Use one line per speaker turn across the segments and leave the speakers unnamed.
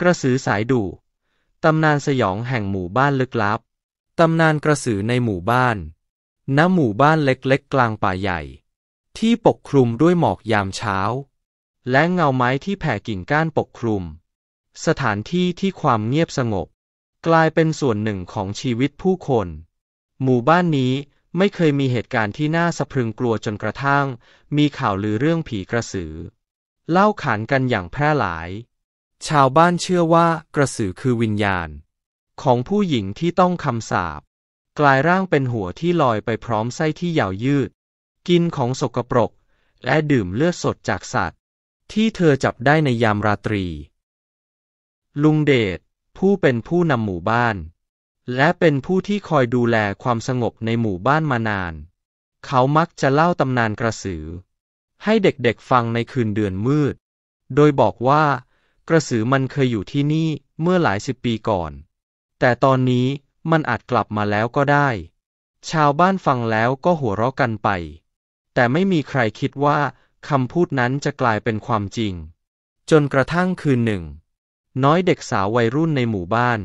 กระสือสายดุตำนานสยองแห่งหมู่บ้านลึกลับ ตำนานกระสือในหมู่บ้าน ณ หมู่บ้านเล็กๆ กลางป่าใหญ่ ที่ปกคลุมด้วยหมอกยามเช้า และเงาไม้ที่แผ่กิ่งก้านปก คลุม สถานที่ที่ความเงียบสงบ กลายเป็นส่วนหนึ่งของชีวิตผู้คน หมู่บ้านนี้ไม่เคยมีเหตุการณ์ที่น่าสะพรึงกลัวจนกระทั่ง มีข่าวลือเรื่องผีกระสือ เล่าขานกันอย่างแพร่หลายชาวบ้านเชื่อว่ากระสือ คือวิญญาณ ของผู้หญิงที่ต้องคำสาบกลายร่างเป็นหัวที่ลอยไปพร้อมไส้ที่ยาวยืด กินของสกปรกและดื่มเลือดสดจากสัตว์ ที่เธอจับได้ในยามราตรี ลุงเดชผู้เป็นผู้นำหมู่บ้าน และเป็นผู้ที่คอยดูแลความสงบในหมู่บ้านมานาน เขามักจะเล่าตำนานกระสือ ให้เด็กๆฟังในคืนเดือนมืด โดยบอกว่ากระสือมันเคยอยู่ที่นี่เมื่อหลายสิบปีก่อน แต่ตอนนี้มันอาจกลับมาแล้วก็ได้ ชาวบ้านฟังแล้วก็หัวเราะกันไป แต่ไม่มีใครคิดว่าคำพูดนั้นจะกลายเป็นความจริง จนกระทั่งคืนหนึ่ง น้อยเด็กสาววัยรุ่นในหมู่บ้าน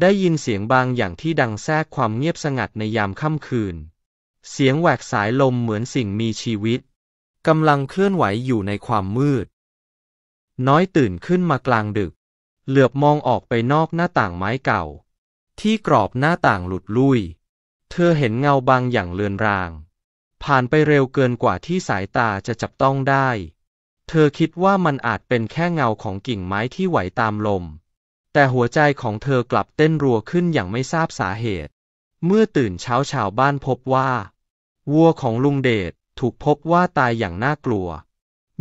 ได้ยินเสียงบางอย่างที่ดังแทรกความเงียบสงัดในยามค่ำคืน เสียงแหวกสายลมเหมือนสิ่งมีชีวิตกำลังเคลื่อนไหวอยู่ในความมืดน้อยตื่นขึ้นมากลางดึก เหลือบมองออกไปนอกหน้าต่างไม้เก่า ที่กรอบหน้าต่างหลุดลุย เธอเห็นเงาบางอย่างเลือนราง ผ่านไปเร็วเกินกว่าที่สายตาจะจับต้องได้ เธอคิดว่ามันอาจเป็นแค่เงาของกิ่งไม้ที่ไหวตามลม แต่หัวใจของเธอกลับเต้นรัวขึ้นอย่างไม่ทราบสาเหตุ เมื่อตื่นเช้าชาวบ้านพบว่า วัวของลุงเดชถูกพบว่าตายอย่างน่ากลัว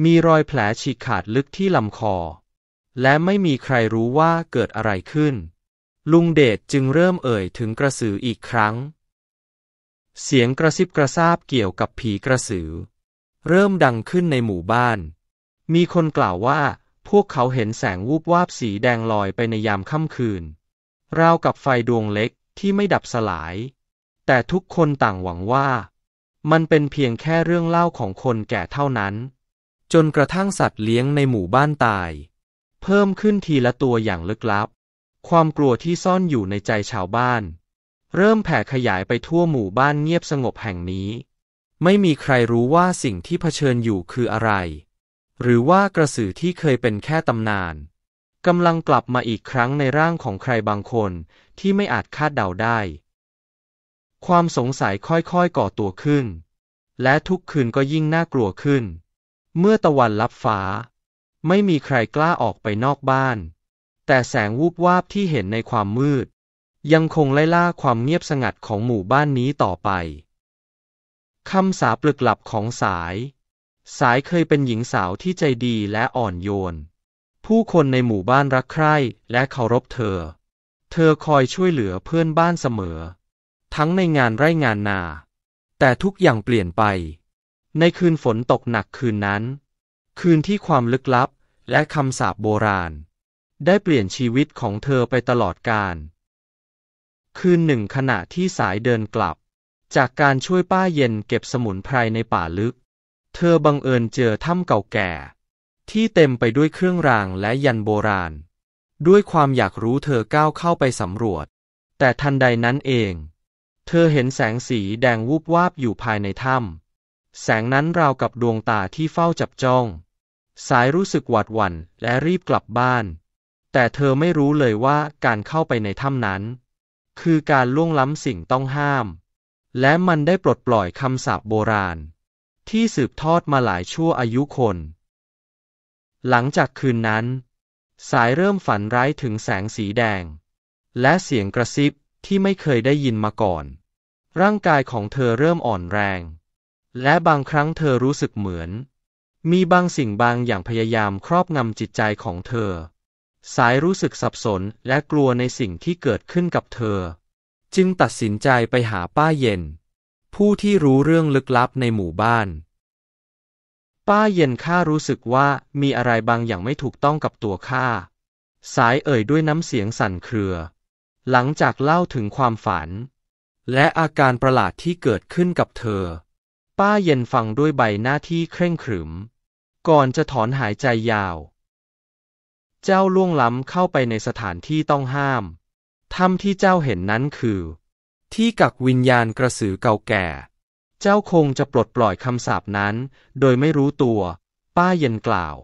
มีรอยแผลฉีกขาดลึกที่ลำคอ และไม่มีใครรู้ว่าเกิดอะไรขึ้น ลุงเดชจึงเริ่มเอ่ยถึงกระสืออีกครั้ง เสียงกระซิบกระซาบเกี่ยวกับผีกระสือ เริ่มดังขึ้นในหมู่บ้าน มีคนกล่าวว่า พวกเขาเห็นแสงวูบวาบสีแดงลอยไปในยามค่ำคืนราวกับไฟดวงเล็กที่ไม่ดับสลาย แต่ทุกคนต่างหวังว่า มันเป็นเพียงแค่เรื่องเล่าของคนแก่เท่านั้นจนกระทั่งสัตว์เลี้ยงในหมู่บ้านตาย เพิ่มขึ้นทีละตัวอย่างลึกลับ ความกลัวที่ซ่อนอยู่ในใจชาวบ้าน เริ่มแผ่ขยายไปทั่วหมู่บ้านเงียบสงบแห่งนี้ ไม่มีใครรู้ว่าสิ่งที่เผชิญอยู่คืออะไร หรือว่ากระสือที่เคยเป็นแค่ตำนานกำลังกลับมาอีกครั้งในร่างของใครบางคนที่ไม่อาจคาดเดาได้ ความสงสัยค่อยๆก่อตัวขึ้น และทุกคืนก็ยิ่งน่ากลัวขึ้นเมื่อตะวันลับฟ้า ไม่มีใครกล้าออกไปนอกบ้าน แต่แสงวูบวาบที่เห็นในความมืด ยังคงไล่ล่าความเงียบสงัดของหมู่บ้านนี้ต่อไปคำสาปลึกหลับของสาย สายเคยเป็นหญิงสาวที่ใจดีและอ่อนโยน ผู้คนในหมู่บ้านรักใคร่และเคารพเธอ เธอคอยช่วยเหลือเพื่อนบ้านเสมอ ทั้งในงานไร่งานนา แต่ทุกอย่างเปลี่ยนไปในคืนฝนตกหนักคืนนั้น คืนที่ความลึกลับและคำสาปโบราณ ได้เปลี่ยนชีวิตของเธอไปตลอดกาล คืนหนึ่งขณะที่สายเดินกลับ จากการช่วยป้าเย็นเก็บสมุนไพรในป่าลึก เธอบังเอิญเจอถ้ำเก่าแก่ ที่เต็มไปด้วยเครื่องรางและยันโบราณ ด้วยความอยากรู้เธอก้าวเข้าไปสำรวจ แต่ทันใดนั้นเอง เธอเห็นแสงสีแดงวูบวาบอยู่ภายในถ้ำแสงนั้นราวกับดวงตาที่เฝ้าจับจ้อง สายรู้สึกหวาดหวั่นและรีบกลับบ้าน แต่เธอไม่รู้เลยว่าการเข้าไปในถ้ำนั้น คือการล่วงล้ำสิ่งต้องห้าม และมันได้ปลดปล่อยคำสาปโบราณ ที่สืบทอดมาหลายชั่วอายุคน หลังจากคืนนั้น สายเริ่มฝันร้ายถึงแสงสีแดง และเสียงกระซิบที่ไม่เคยได้ยินมาก่อน ร่างกายของเธอเริ่มอ่อนแรงและบางครั้งเธอรู้สึกเหมือน มีบางสิ่งบางอย่างพยายามครอบงำจิตใจของเธอ สายรู้สึกสับสนและกลัวในสิ่งที่เกิดขึ้นกับเธอ จึงตัดสินใจไปหาป้าเย็น ผู้ที่รู้เรื่องลึกลับในหมู่บ้าน ป้าเย็นข้ารู้สึกว่ามีอะไรบางอย่างไม่ถูกต้องกับตัวข้าสายเอ่ยด้วยน้ำเสียงสั่นเครือ หลังจากเล่าถึงความฝัน และอาการประหลาดที่เกิดขึ้นกับเธอป้าเย็นฟังด้วยใบหน้าที่เคร่งขรึม ก่อนจะถอนหายใจยาว เจ้าล่วงล้ำเข้าไปในสถานที่ต้องห้ามถ้ำที่เจ้าเห็นนั้นคือ ที่กักวิญญาณกระสือเก่าแก่ เจ้าคงจะปลดปล่อยคำสาปนั้น โดยไม่รู้ตัว ป้าเย็นกล่าว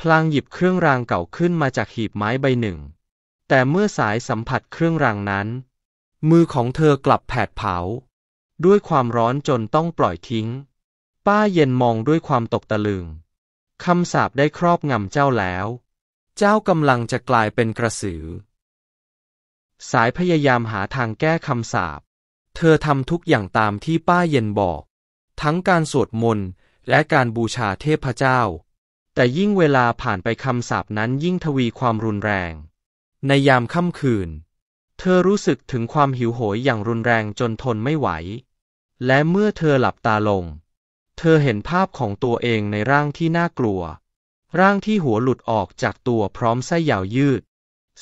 พลางหยิบเครื่องรางเก่าขึ้นมาจากหีบไม้ใบหนึ่ง แต่เมื่อสายสัมผัสเครื่องรางนั้น มือของเธอกลับแผดเผาด้วยความร้อนจนต้องปล่อยทิ้ง ป้าเย็นมองด้วยความตกตะลึง คำสาปได้ครอบงำเจ้าแล้ว เจ้ากำลังจะกลายเป็นกระสือ สายพยายามหาทางแก้คำสาป เธอทำทุกอย่างตามที่ป้าเย็นบอก ทั้งการสวดมนต์และการบูชาเทพเจ้า แต่ยิ่งเวลาผ่านไปคำสาปนั้นยิ่งทวีความรุนแรง ในยามค่ำคืนเธอรู้สึกถึงความหิวโหยอย่างรุนแรงจนทนไม่ไหว และเมื่อเธอหลับตาลง เธอเห็นภาพของตัวเองในร่างที่น่ากลัว ร่างที่หัวหลุดออกจากตัวพร้อมไส้ยาวยืด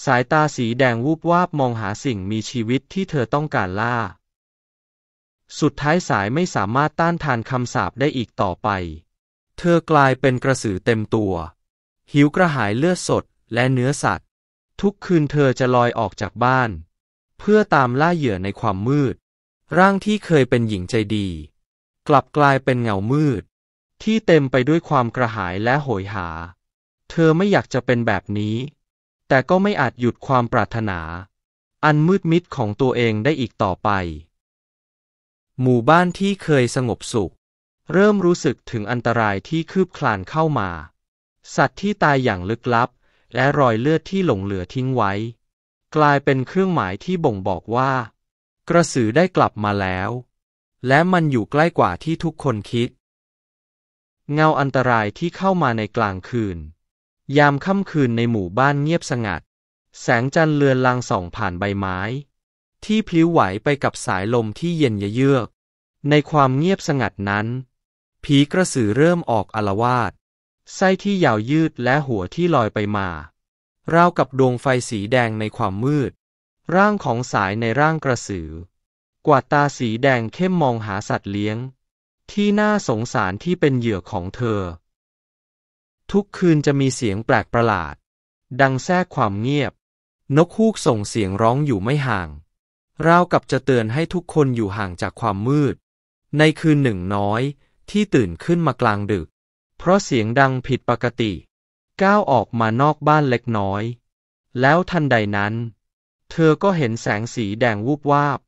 สายตาสีแดงวูบวาบมองหาสิ่งมีชีวิตที่เธอต้องการล่า สุดท้ายสายไม่สามารถต้านทานคำสาปได้อีกต่อไป เธอกลายเป็นกระสือเต็มตัว หิวกระหายเลือดสดและเนื้อสัตว์ ทุกคืนเธอจะลอยออกจากบ้านเพื่อตามล่าเหยื่อในความมืด ร่างที่เคยเป็นหญิงใจดี กลับกลายเป็นเงามืด ที่เต็มไปด้วยความกระหายและโหยหา เธอไม่อยากจะเป็นแบบนี้ แต่ก็ไม่อาจหยุดความปรารถนา อันมืดมิดของตัวเองได้อีกต่อไป หมู่บ้านที่เคยสงบสุข เริ่มรู้สึกถึงอันตรายที่คืบคลานเข้ามา สัตว์ที่ตายอย่างลึกลับ และรอยเลือดที่หลงเหลือทิ้งไว้กลายเป็นเครื่องหมายที่บ่งบอกว่า กระสือได้กลับมาแล้ว และมันอยู่ใกล้กว่าที่ทุกคนคิด เงาอันตรายที่เข้ามาในกลางคืน ยามค่ำคืนในหมู่บ้านเงียบสงัด แสงจันทร์เลือนลางส่องผ่านใบไม้ ที่พลิ้วไหวไปกับสายลมที่เย็นเยือก ในความเงียบสงัดนั้นผีกระสือเริ่มออกอลวาดไส้ที่ยาวยืดและหัวที่ลอยไปมาราวกับดวงไฟสีแดงในความมืด ร่างของสายในร่างกระสือ กว่าตาสีแดงเข้มมองหาสัตว์เลี้ยง ที่น่าสงสารที่เป็นเหยื่อของเธอ ทุกคืนจะมีเสียงแปลกประหลาด ดังแทรกความเงียบ นกฮูกส่งเสียงร้องอยู่ไม่ห่างราวกับจะเตือนให้ทุกคนอยู่ห่างจากความมืด ในคืนหนึ่งน้อยที่ตื่นขึ้นมากลางดึก เพราะเสียงดังผิดปกติก้าวออกมานอกบ้านเล็กน้อย แล้วทันใดนั้น เธอก็เห็นแสงสีแดงวูบวาบ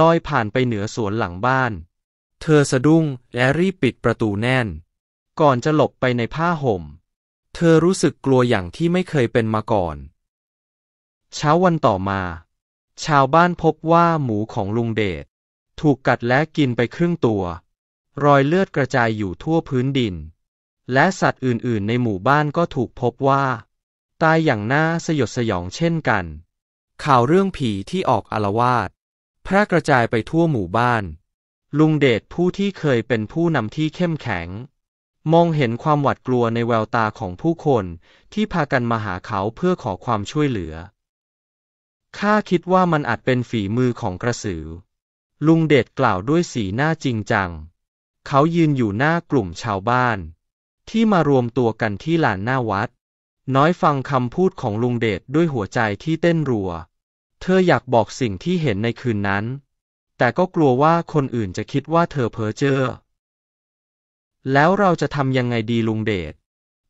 ลอยผ่านไปเหนือ สวนหลังบ้าน เธอสะดุ้งและรีบปิดประตูแน่น ก่อนจะหลบไปในผ้าห่ม เธอรู้สึกกลัวอย่างที่ไม่เคยเป็นมาก่อน เช้าวันต่อมา ชาวบ้านพบว่าหมูของลุงเดชถูกกัดและกินไป ครึ่งตัว รอยเลือดกระจายอยู่ทั่วพื้นดินและสัตว์อื่น ๆ ในหมู่บ้านก็ถูกพบว่า ตายอย่างน่าสยดสยองเช่นกัน ข่าวเรื่องผีที่ออกอารวาสแพร่กระจายไปทั่วหมู่บ้าน ลุงเดชผู้ที่เคยเป็นผู้นำที่เข้มแข็ง มองเห็นความหวาดกลัวในแววตาของผู้คนที่พากันมาหาเขาเพื่อขอความช่วยเหลือข้าคิดว่ามันอาจเป็นฝีมือของกระสือ ลุงเดชกล่าวด้วยสีหน้าจริงจัง เขายืนอยู่หน้ากลุ่มชาวบ้านที่มารวมตัวกันที่ลานหน้าวัด น้อยฟังคำพูดของลุงเดชด้วยหัวใจที่เต้นรัว เธออยากบอกสิ่งที่เห็นในคืนนั้น แต่ก็กลัวว่าคนอื่นจะคิดว่าเธอเพ้อเจ้อ แล้วเราจะทำยังไงดีลุงเดช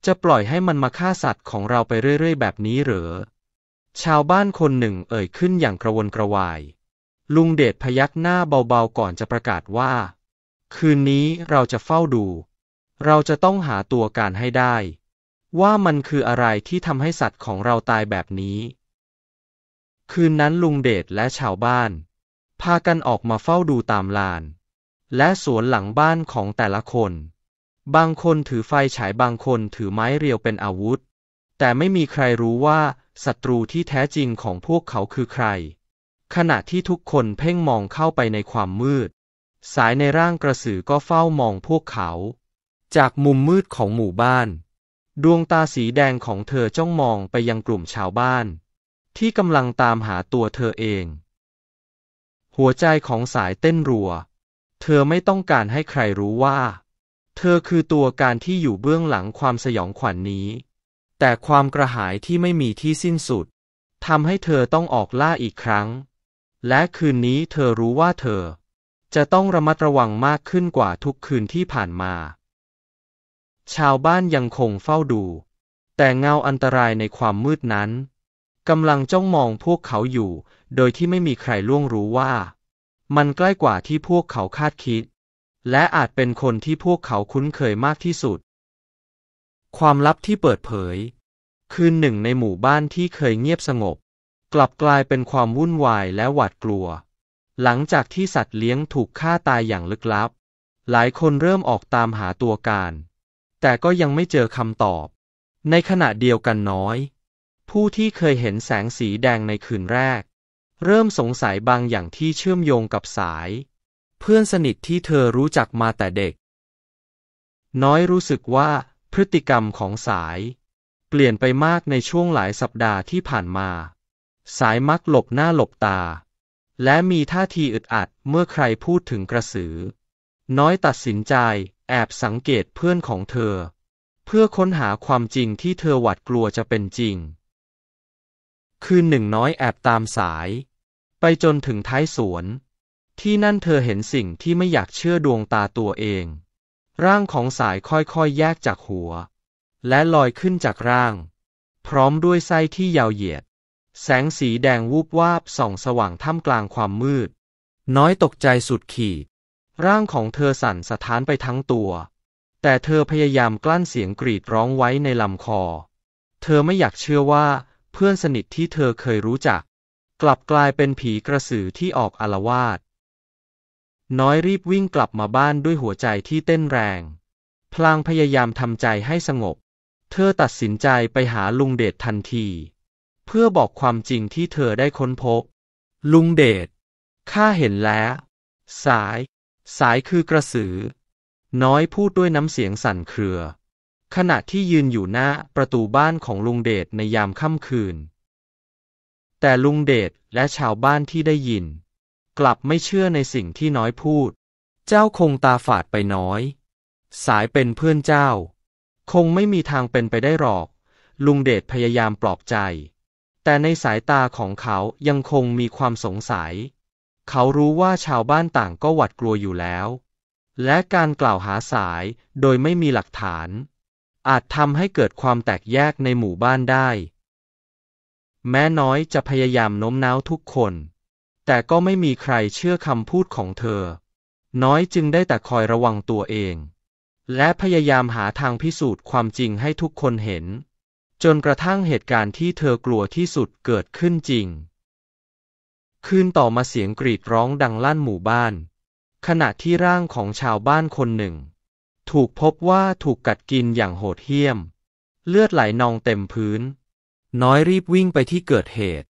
จะปล่อยให้มันมาฆ่าสัตว์ของเราไปเรื่อยๆแบบนี้เหรอชาวบ้านคนหนึ่งเอ่ยขึ้นอย่างกระวนกระวาย ลุงเดชพยักหน้าเบาๆก่อนจะประกาศว่า คืนนี้เราจะเฝ้าดูเราจะต้องหาตัวการให้ได้ ว่ามันคืออะไรที่ทำให้สัตว์ของเราตายแบบนี้ คืนนั้นลุงเดชและชาวบ้าน พากันออกมาเฝ้าดูตามลาน และสวนหลังบ้านของแต่ละคน บางคนถือไฟฉายบางคนถือไม้เรียวเป็นอาวุธ แต่ไม่มีใครรู้ว่าศัตรูที่แท้จริงของพวกเขาคือใคร ขณะที่ทุกคนเพ่งมองเข้าไปในความมืด สายในร่างกระสือก็เฝ้ามองพวกเขาจากมุมมืดของหมู่บ้าน ดวงตาสีแดงของเธอจ้องมองไปยังกลุ่มชาวบ้าน ที่กำลังตามหาตัวเธอเอง หัวใจของสายเต้นรัว เธอไม่ต้องการให้ใครรู้ว่า เธอคือตัวการที่อยู่เบื้องหลังความสยองขวัญนนี้ แต่ความกระหายที่ไม่มีที่สิ้นสุดทำให้เธอต้องออกล่าอีกครั้ง และคืนนี้เธอรู้ว่าเธอ จะต้องระมัดระวังมากขึ้นกว่าทุกคืนที่ผ่านมาชาวบ้านยังคงเฝ้าดู แต่เงาอันตรายในความมืดนั้นกำลังจ้องมองพวกเขาอยู่ โดยที่ไม่มีใครล่วงรู้ว่า มันใกล้กว่าที่พวกเขาคาดคิด และอาจเป็นคนที่พวกเขาคุ้นเคยมากที่สุด ความลับที่เปิดเผยคือหนึ่งในหมู่บ้านที่เคยเงียบสงบ กลับกลายเป็นความวุ่นวายและหวาดกลัว หลังจากที่สัตว์เลี้ยงถูกฆ่าตายอย่างลึกลับ หลายคนเริ่มออกตามหาตัวการแต่ก็ยังไม่เจอคำตอบ ในขณะเดียวกันน้อย ผู้ที่เคยเห็นแสงสีแดงในคืนแรก เริ่มสงสัยบางอย่างที่เชื่อมโยงกับสาย เพื่อนสนิทที่เธอรู้จักมาแต่เด็ก น้อยรู้สึกว่าพฤติกรรมของสาย เปลี่ยนไปมากในช่วงหลายสัปดาห์ที่ผ่านมา สายมักหลบหน้าหลบตา และมีท่าทีอึดอัดเมื่อใครพูดถึงกระสือ น้อยตัดสินใจแอบสังเกตเพื่อนของเธอ เพื่อค้นหาความจริงที่เธอหวาดกลัวจะเป็นจริง คืนหนึ่งน้อยแอบตามสาย ไปจนถึงท้ายสวน ที่นั่นเธอเห็นสิ่งที่ไม่อยากเชื่อดวงตาตัวเอง ร่างของสายค่อยๆแยกจากหัว และลอยขึ้นจากร่าง พร้อมด้วยไส้ที่ยาวเหยียด แสงสีแดงวูบวาบส่องสว่างท่ามกลางความมืด น้อยตกใจสุดขีดร่างของเธอสั่นสะท้านไปทั้งตัว แต่เธอพยายามกลั้นเสียงกรีดร้องไว้ในลำคอ เธอไม่อยากเชื่อว่าเพื่อนสนิทที่เธอเคยรู้จัก กลับกลายเป็นผีกระสือที่ออกอารวาสน้อยรีบวิ่งกลับมาบ้านด้วยหัวใจที่เต้นแรง พลางพยายามทำใจให้สงบ เธอตัดสินใจไปหาลุงเดชทันที เพื่อบอกความจริงที่เธอได้ค้นพบ ลุงเดช ข้าเห็นแล้วสายสายคือกระสือ น้อยพูดด้วยน้ำเสียงสั่นเครือ ขณะที่ยืนอยู่หน้าประตูบ้านของลุงเดชในยามค่ำคืน แต่ลุงเดชและชาวบ้านที่ได้ยิน กลับไม่เชื่อในสิ่งที่น้อยพูด เจ้าคงตาฝาดไปน้อย สายเป็นเพื่อนเจ้า คงไม่มีทางเป็นไปได้หรอก ลุงเดชพยายามปลอบใจแต่ในสายตาของเขายังคงมีความสงสัยเขารู้ว่าชาวบ้านต่างก็หวาดกลัวอยู่แล้ว และการกล่าวหาสายโดยไม่มีหลักฐาน อาจทำให้เกิดความแตกแยกในหมู่บ้านได้ แม้น้อยจะพยายามโน้มน้าวทุกคน แต่ก็ไม่มีใครเชื่อคำพูดของเธอ น้อยจึงได้แต่คอยระวังตัวเอง และพยายามหาทางพิสูจน์ความจริงให้ทุกคนเห็น จนกระทั่งเหตุการณ์ที่เธอกลัวที่สุดเกิดขึ้นจริงคืนต่อมาเสียงกรีดร้องดังลั่นหมู่บ้าน ขณะที่ร่างของชาวบ้านคนหนึ่ง ถูกพบว่าถูกกัดกินอย่างโหดเหี้ยม เลือดไหลนองเต็มพื้น น้อยรีบวิ่งไปที่เกิดเหตุ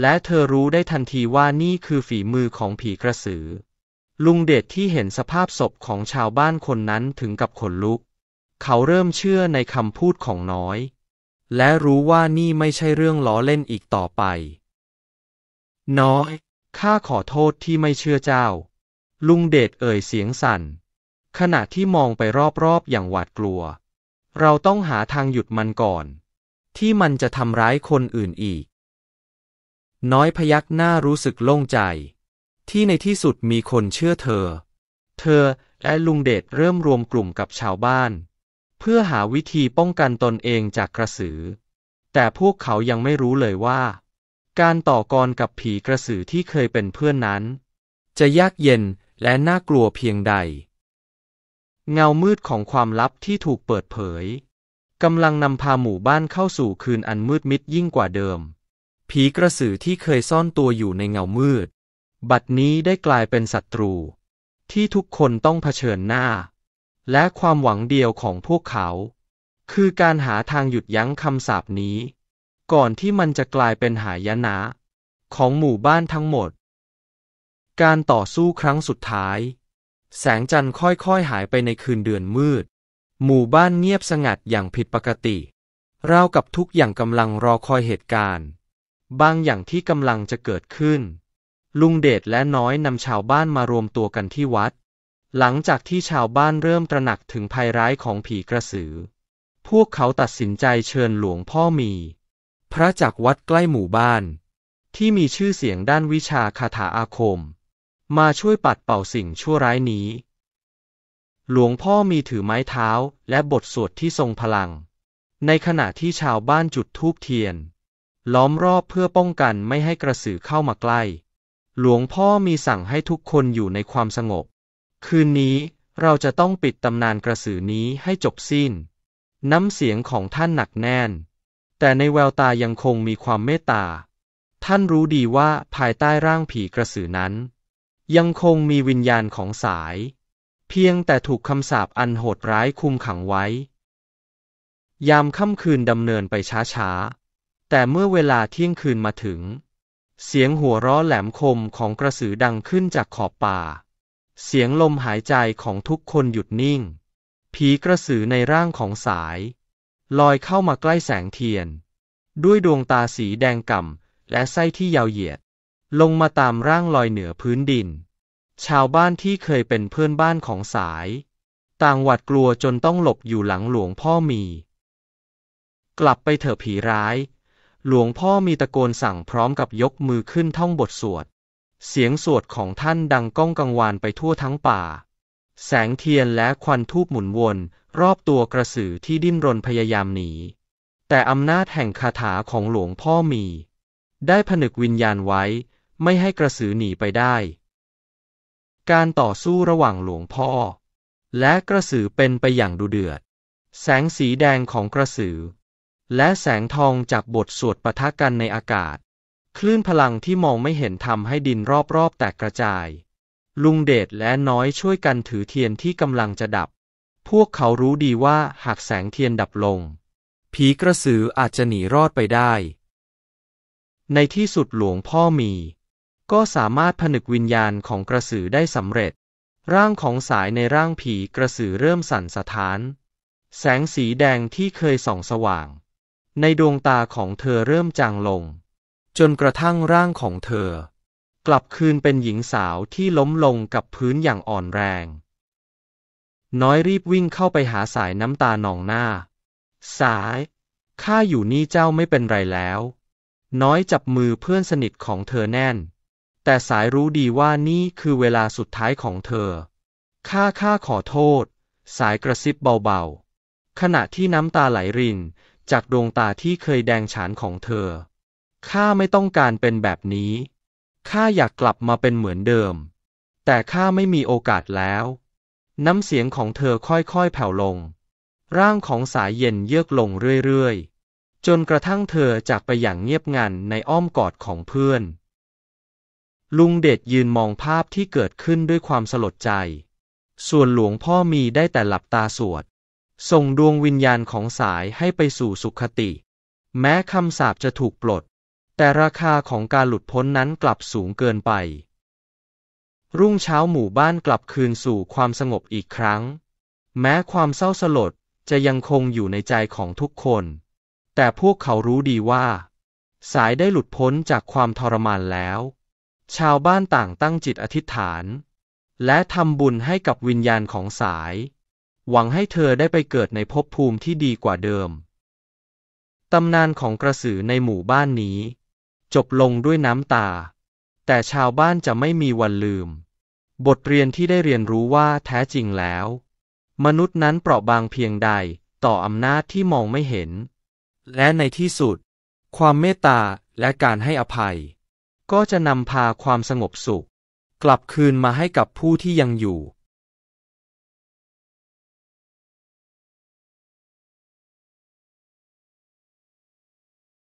และเธอรู้ได้ทันทีว่านี่คือฝีมือของผีกระสือ ลุงเดชที่เห็นสภาพศพของชาวบ้านคนนั้นถึงกับขนลุก เขาเริ่มเชื่อในคำพูดของน้อย และรู้ว่านี่ไม่ใช่เรื่องล้อเล่นอีกต่อไปน้อย ข้าขอโทษที่ไม่เชื่อเจ้า ลุงเดชเอ่ยเสียงสั่นขณะที่มองไปรอบๆอย่างหวาดกลัว เราต้องหาทางหยุดมันก่อน ที่มันจะทำร้ายคนอื่นอีก น้อยพยักหน้ารู้สึกโล่งใจ ที่ในที่สุดมีคนเชื่อเธอ เธอและลุงเดชเริ่มรวมกลุ่มกับชาวบ้าน เพื่อหาวิธีป้องกันตนเองจากกระสือ แต่พวกเขายังไม่รู้เลยว่าการต่อกรกับผีกระสือที่เคยเป็นเพื่อนนั้น จะยากเย็นและน่ากลัวเพียงใด เงามืดของความลับที่ถูกเปิดเผยกำลังนำพาหมู่บ้านเข้าสู่คืนอันมืดมิดยิ่งกว่าเดิม ผีกระสือที่เคยซ่อนตัวอยู่ในเงามืด บัดนี้ได้กลายเป็นศัตรู ที่ทุกคนต้องเผชิญหน้า และความหวังเดียวของพวกเขา คือการหาทางหยุดยั้งคำสาปนี้ก่อนที่มันจะกลายเป็นหายนะ ของหมู่บ้านทั้งหมด การต่อสู้ครั้งสุดท้าย แสงจันทร์ค่อยๆหายไปในคืนเดือนมืด หมู่บ้านเงียบสงัดอย่างผิดปกติราวกับทุกอย่างกำลังรอคอยเหตุการณ์บางอย่างที่กำลังจะเกิดขึ้น ลุงเดชและน้อยนำชาวบ้านมารวมตัวกันที่วัด หลังจากที่ชาวบ้านเริ่มตระหนักถึงภัยร้ายของผีกระสือ พวกเขาตัดสินใจเชิญหลวงพ่อมีพระจากวัดใกล้หมู่บ้าน ที่มีชื่อเสียงด้านวิชาคาถาอาคม มาช่วยปัดเป่าสิ่งชั่วร้ายนี้ หลวงพ่อมีถือไม้เท้าและบทสวดที่ทรงพลัง ในขณะที่ชาวบ้านจุดธูปเทียน ล้อมรอบเพื่อป้องกันไม่ให้กระสือเข้ามาใกล้ หลวงพ่อมีสั่งให้ทุกคนอยู่ในความสงบ คืนนี้เราจะต้องปิดตำนานกระสือนี้ให้จบสิ้น น้ำเสียงของท่านหนักแน่นแต่ในแววตายังคงมีความเมตตา ท่านรู้ดีว่าภายใต้ร่างผีกระสือนั้น ยังคงมีวิญญาณของสาย เพียงแต่ถูกคำสาปอันโหดร้ายคุมขังไว้ ยามค่ำคืนดำเนินไปช้าๆ แต่เมื่อเวลาเที่ยงคืนมาถึง เสียงหัวเราะแหลมคมของกระสือดังขึ้นจากขอบป่า เสียงลมหายใจของทุกคนหยุดนิ่ง ผีกระสือในร่างของสายลอยเข้ามาใกล้แสงเทียน ด้วยดวงตาสีแดงก่ำและไส้ที่ยาวเหยียด ลงมาตามร่างลอยเหนือพื้นดิน ชาวบ้านที่เคยเป็นเพื่อนบ้านของสาย ต่างหวาดกลัวจนต้องหลบอยู่หลังหลวงพ่อมี กลับไปเถอะผีร้าย หลวงพ่อมีตะโกนสั่งพร้อมกับยกมือขึ้นท่องบทสวด เสียงสวดของท่านดังก้องกังวานไปทั่วทั้งป่า แสงเทียนและควันทูบหมุนวนรอบตัวกระสือที่ดิ้นรนพยายามหนี แต่อำนาจแห่งคาถาของหลวงพ่อมี ได้ผนึกวิญญาณไว้ ไม่ให้กระสือหนีไปได้ การต่อสู้ระหว่างหลวงพ่อ และกระสือเป็นไปอย่างดุเดือด แสงสีแดงของกระสือ และแสงทองจากบทสวดปะทะกันในอากาศ คลื่นพลังที่มองไม่เห็นทำให้ดินรอบๆแตกกระจาย ลุงเดชและน้อยช่วยกันถือเทียนที่กำลังจะดับพวกเขารู้ดีว่าหากแสงเทียนดับลง ผีกระสืออาจจะหนีรอดไปได้ ในที่สุดหลวงพ่อมี ก็สามารถผนึกวิญญาณของกระสือได้สำเร็จ ร่างของสายในร่างผีกระสือเริ่มสั่นสะท้าน แสงสีแดงที่เคยส่องสว่าง ในดวงตาของเธอเริ่มจางลง จนกระทั่งร่างของเธอ กลับคืนเป็นหญิงสาวที่ล้มลงกับพื้นอย่างอ่อนแรงน้อยรีบวิ่งเข้าไปหาสายน้ำตาหนองหน้า สาย ข้าอยู่นี่เจ้าไม่เป็นไรแล้ว น้อยจับมือเพื่อนสนิทของเธอแน่น แต่สายรู้ดีว่านี่คือเวลาสุดท้ายของเธอ ข้าข้าขอโทษ สายกระซิบเบาๆ ขณะที่น้ำตาไหลรินจากดวงตาที่เคยแดงฉานของเธอ ข้าไม่ต้องการเป็นแบบนี้ ข้าอยากกลับมาเป็นเหมือนเดิม แต่ข้าไม่มีโอกาสแล้วน้ำเสียงของเธอค่อยๆ แผ่วลง ร่างของสายเย็นเยือกลงเรื่อยๆ จนกระทั่งเธอจากไปอย่างเงียบงันในอ้อมกอดของเพื่อน ลุงเดชยืนมองภาพที่เกิดขึ้นด้วยความสลดใจ ส่วนหลวงพ่อมีได้แต่หลับตาสวดส่งดวงวิญญาณของสายให้ไปสู่สุขติ แม้คำสาปจะถูกปลด แต่ราคาของการหลุดพ้นนั้นกลับสูงเกินไปรุ่งเช้าหมู่บ้านกลับคืนสู่ความสงบอีกครั้ง แม้ความเศร้าสลดจะยังคงอยู่ในใจของทุกคน แต่พวกเขารู้ดีว่า สายได้หลุดพ้นจากความทรมานแล้ว ชาวบ้านต่างตั้งจิตอธิษฐาน และทำบุญให้กับวิญญาณของสาย หวังให้เธอได้ไปเกิดในภพภูมิที่ดีกว่าเดิม ตำนานของกระสือในหมู่บ้านนี้ จบลงด้วยน้ำตาแต่ชาวบ้านจะไม่มีวันลืม บทเรียนที่ได้เรียนรู้ว่าแท้จริงแล้ว มนุษย์นั้นเปราะบางเพียงใดต่ออำนาจที่มองไม่เห็น และในที่สุด ความเมตตาและการให้อภัย ก็จะนำพาความสงบสุข กลับคืนมาให้กับผู้ที่ยังอยู่